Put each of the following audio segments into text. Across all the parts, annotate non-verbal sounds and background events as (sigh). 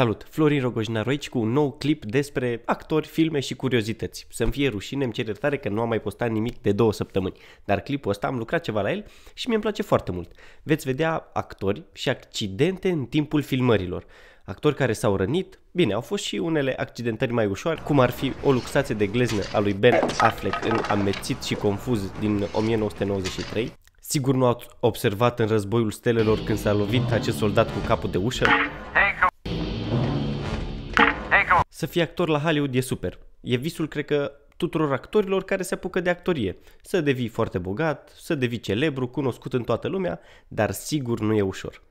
Salut! Florin Rogojnaru aici cu un nou clip despre actori, filme și curiozități. Să-mi fie rușine, îmi cer tare că nu am mai postat nimic de două săptămâni, dar clipul ăsta am lucrat ceva la el și mi-e place foarte mult. Veți vedea actori și accidente în timpul filmărilor. Actori care s-au rănit, bine, au fost și unele accidentări mai ușoare, cum ar fi o luxație de gleznă a lui Ben Affleck în Amețit și Confuz din 1993. Sigur nu ați observat în războiul stelelor când s-a lovit acest soldat cu capul de ușă, să fii actor la Hollywood e super. E visul, cred că, tuturor actorilor care se apucă de actorie. Să devii foarte bogat, să devii celebru, cunoscut în toată lumea, dar sigur nu e ușor.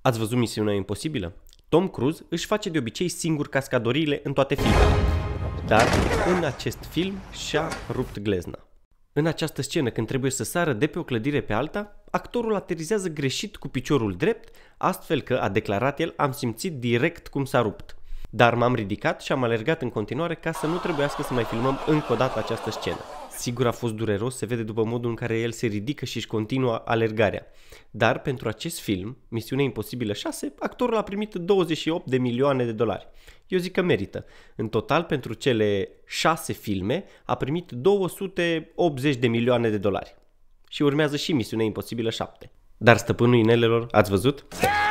Ați văzut misiunea imposibilă? Tom Cruise își face de obicei singur cascadoriile în toate filmele, dar în acest film și-a rupt glezna. În această scenă, când trebuie să sară de pe o clădire pe alta, actorul aterizează greșit cu piciorul drept, astfel că, a declarat el, am simțit direct cum s-a rupt. Dar m-am ridicat și am alergat în continuare ca să nu trebuiască să mai filmăm încă o dată această scenă. Sigur a fost dureros, se vede după modul în care el se ridică și își continuă alergarea. Dar pentru acest film, Misiunea Imposibilă 6, actorul a primit 28 de milioane de dolari. Eu zic că merită. În total, pentru cele 6 filme, a primit 280 de milioane de dolari. Și urmează și Misiunea Imposibilă 7. Dar stăpânul inelelor, ați văzut?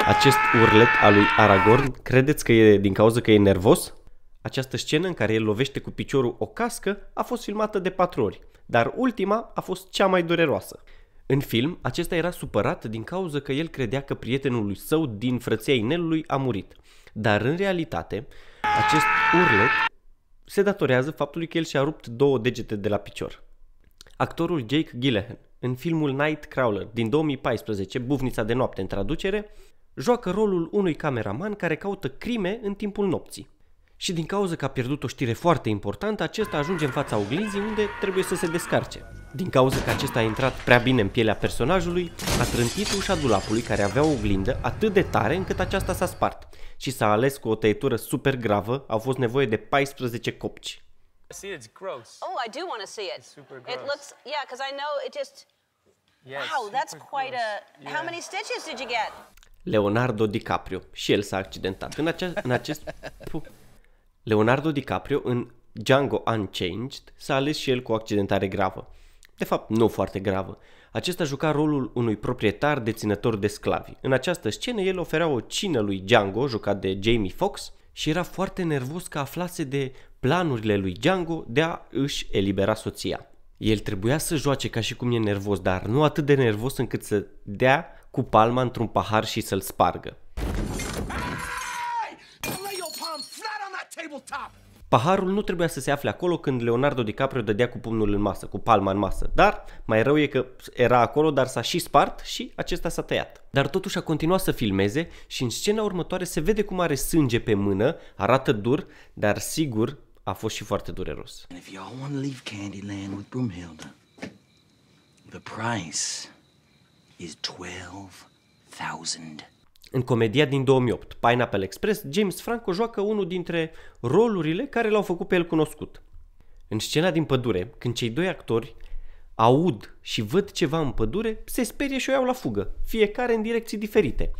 Acest urlet al lui Aragorn, credeți că e din cauza că e nervos? Această scenă în care el lovește cu piciorul o cască a fost filmată de patru ori, dar ultima a fost cea mai dureroasă. În film, acesta era supărat din cauza că el credea că prietenul său din frăția inelului a murit. Dar în realitate, acest urlet se datorează faptului că el și-a rupt două degete de la picior. Actorul Jake Gyllenhaal în filmul Nightcrawler din 2014, Bufnița de noapte în traducere, joacă rolul unui cameraman care caută crime în timpul nopții. Și din cauza că a pierdut o știre foarte importantă, acesta ajunge în fața oglinzii unde trebuie să se descarce. Din cauza că acesta a intrat prea bine în pielea personajului, a trântit ușa dulapului care avea o oglindă atât de tare încât aceasta s-a spart și s-a ales cu o tăietură super gravă, au fost nevoie de 14 copci see it. It's gross. Oh, I do want to see it. It's super gross. It looks, yeah, because I know it just. Yeah, wow, that's quite gross. a. Yeah. How many stitches did you get? Leonardo DiCaprio și el s-a accidentat. În, acea, în acest... (laughs) Leonardo DiCaprio în Django Unchanged s-a ales și el cu o accidentare gravă. De fapt, nu foarte gravă. Acesta juca rolul unui proprietar deținător de sclavi. În această scenă el oferea o cină lui Django, jucat de Jamie Foxx, și era foarte nervos că aflase de planurile lui Django de a își elibera soția. El trebuia să joace ca și cum e nervos, dar nu atât de nervos încât să dea cu palma într-un pahar și să-l spargă. Paharul nu trebuia să se afle acolo când Leonardo DiCaprio dădea cu pumnul în masă, cu palma în masă, dar mai rău e că era acolo, dar s-a și spart și acesta s-a tăiat. Dar totuși a continuat să filmeze și în scena următoare se vede cum are sânge pe mână, arată dur, dar sigur a fost și foarte dureros. În comedia din 2008, Pineapple Express, James Franco joacă unul dintre rolurile care l-au făcut pe el cunoscut. În scena din pădure, când cei doi actori aud și văd ceva în pădure, se sperie și o iau la fugă, fiecare în direcții diferite.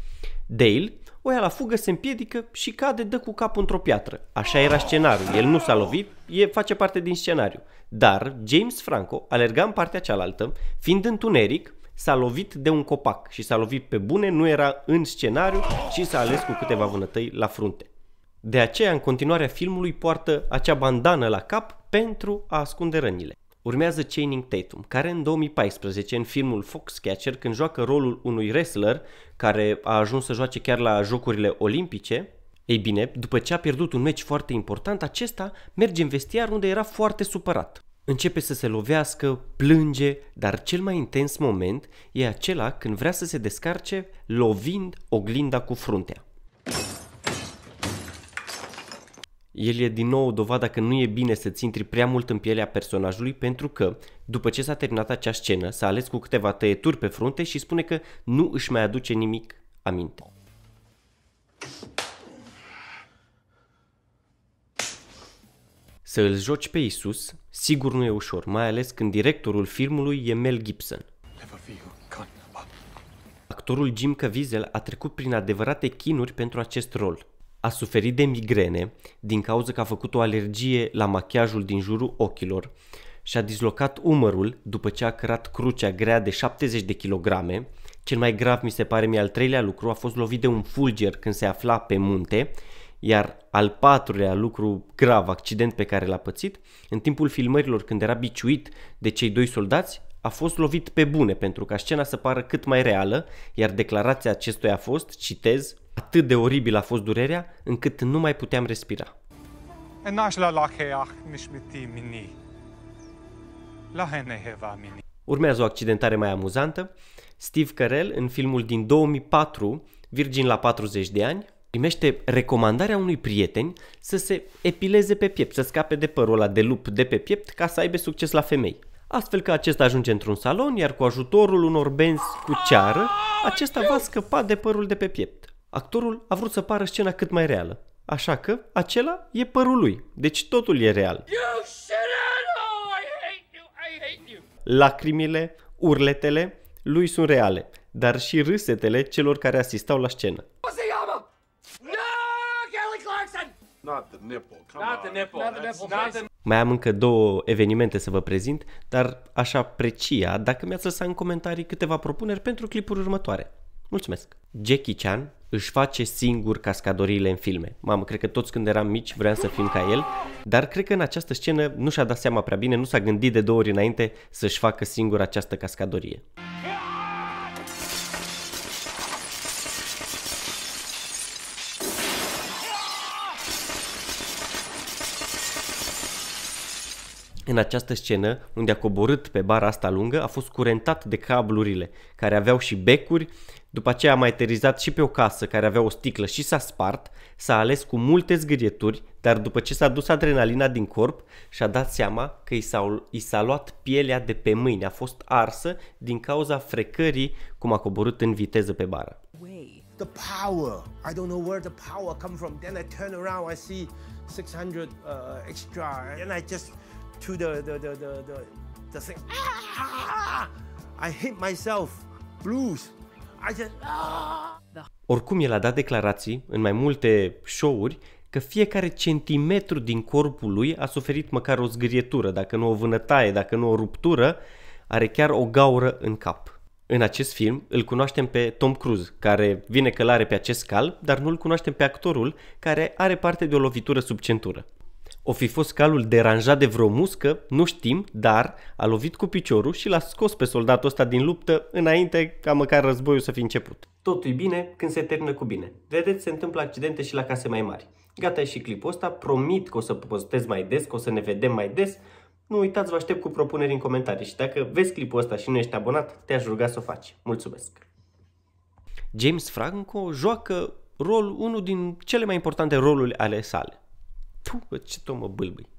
Dale o ia la fugă, se împiedică și cade, dă cu capul într-o piatră. Așa era scenariul, el nu s-a lovit, e, face parte din scenariu. Dar James Franco alerga în partea cealaltă, fiind întuneric, s-a lovit de un copac și s-a lovit pe bune, nu era în scenariu și s-a ales cu câteva vânătăi la frunte. De aceea, în continuarea filmului, poartă acea bandană la cap pentru a ascunde rănile. Urmează Channing Tatum, care în 2014, în filmul Foxcatcher, când joacă rolul unui wrestler care a ajuns să joace chiar la Jocurile Olimpice, ei bine, după ce a pierdut un meci foarte important, acesta merge în vestiar unde era foarte supărat. Începe să se lovească, plânge, dar cel mai intens moment e acela când vrea să se descarce lovind oglinda cu fruntea. El e din nou dovadă că nu e bine să-ți intri prea mult în pielea personajului pentru că, după ce s-a terminat acea scenă, s-a ales cu câteva tăieturi pe frunte și spune că nu își mai aduce nimic aminte. Să îl joci pe Isus, sigur nu e ușor, mai ales când directorul filmului e Mel Gibson. Actorul Jim Caviezel a trecut prin adevărate chinuri pentru acest rol, a suferit de migrene din cauza că a făcut o alergie la machiajul din jurul ochilor și a dislocat umărul după ce a cărat crucea grea de 70 de kilograme. Cel mai grav, mi se pare mie, al treilea lucru a fost lovit de un fulger când se afla pe munte, iar al patrulea lucru grav, accident pe care l-a pățit, în timpul filmărilor când era biciuit de cei doi soldați, a fost lovit pe bune pentru ca scena să pară cât mai reală, iar declarația acestuia a fost, citez, atât de oribil a fost durerea, încât nu mai puteam respira. Urmează o accidentare mai amuzantă. Steve Carell, în filmul din 2004, Virgin la 40 de ani, primește recomandarea unui prieten să se epileze pe piept, să scape de părul ăla de lup de pe piept ca să aibă succes la femei astfel că acesta ajunge într-un salon, iar cu ajutorul unor benzi cu ceară, acesta va scăpa de părul de pe piept. Actorul a vrut să pară scena cât mai reală, așa că acela e părul lui, deci totul e real. Lacrimile, urletele lui sunt reale, dar și râsetele celor care asistau la scenă. Not the nipple. Come Not on. the nipple. Not the nipple. Not Mai am încă două evenimente să vă prezint, dar aș aprecia dacă mi-ați lăsat în comentarii câteva propuneri pentru clipuri următoare. Mulțumesc! Jackie Chan își face singur cascadorile în filme. Mamă, cred că toți când eram mici vreau să fim ca el, dar cred că în această scenă nu și-a dat seama prea bine, nu s-a gândit de două ori înainte să-și facă singur această cascadorie. în această scenă, unde a coborât pe bara asta lungă, a fost curentat de cablurile, care aveau și becuri, după aceea a mai aterizat și pe o casă care avea o sticlă și s-a spart, s-a ales cu multe zgârieturi, dar după ce s-a dus adrenalina din corp, și-a dat seama că i s-a, i s-a luat pielea de pe mâini, a fost arsă din cauza frecării cum a coborât în viteză pe bară. The power. I don't know where the power come from. Then I turn around, I see 600 uh, extra, and I just to the, the, the, the, the, the thing. Ah! I hit myself. Blues. I just, ah! Oricum, el a dat declarații în mai multe show-uri că fiecare centimetru din corpul lui a suferit măcar o zgârietură, dacă nu o vânătaie, dacă nu o ruptură, are chiar o gaură în cap. În acest film îl cunoaștem pe Tom Cruise, care vine călare pe acest cal, dar nu îl cunoaștem pe actorul care are parte de o lovitură sub centură. O fi fost calul deranjat de vreo muscă, nu știm, dar a lovit cu piciorul și l-a scos pe soldatul ăsta din luptă înainte ca măcar războiul să fi început. Totul e bine când se termină cu bine. Vedeți, se întâmplă accidente și la case mai mari. Gata e și clipul ăsta, promit că o să postez mai des, că o să ne vedem mai des. Nu uitați, vă aștept cu propuneri în comentarii și dacă vezi clipul ăsta și nu ești abonat, te-aș ruga să o faci. Mulțumesc! James Franco joacă rol, unul din cele mai importante roluri ale sale. Тьфу, от читома был бы.